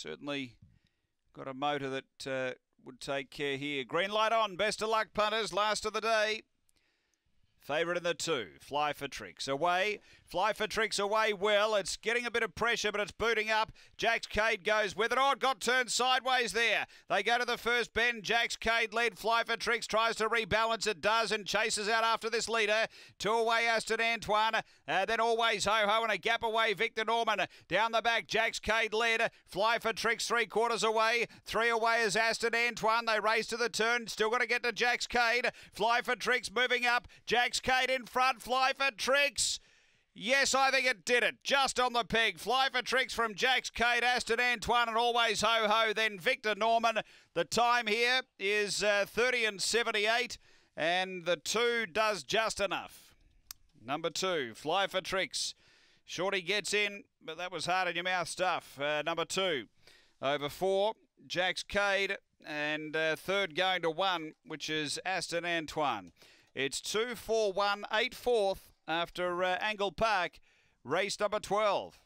Certainly got a motor that uh, would take care here. Green light on. Best of luck, punters. Last of the day. Favourite in the two, Fly for Tricks away. Fly for Tricks away well. It's getting a bit of pressure, but it's booting up. Jax Cade goes with it. Oh, it got turned sideways there. They go to the first bend. Jax Cade lead. Fly for Tricks tries to rebalance. It does and chases out after this leader. Two away, Aston Antoine. Uh, then always Ho Ho and a gap away, Victor Norman. Down the back, Jax Cade lead. Fly for Tricks three quarters away. Three away is Aston Antoine. They race to the turn. Still got to get to Jax Cade. Fly for Tricks moving up. Jax Max Kate in front. Fly for tricks. Yes, I think it did it. Just on the peg. Fly for tricks from Jax Kate, Aston Antoine, and always ho ho. Then Victor Norman. The time here is uh, 30 and 78, and the two does just enough. Number two, Fly for tricks. Shorty gets in, but that was hard in your mouth stuff. Uh, number two, over four, Jax Cade, and uh, third going to one, which is Aston Antoine. It's 2 4 1, 8 fourth after uh, Angle Park, race number 12.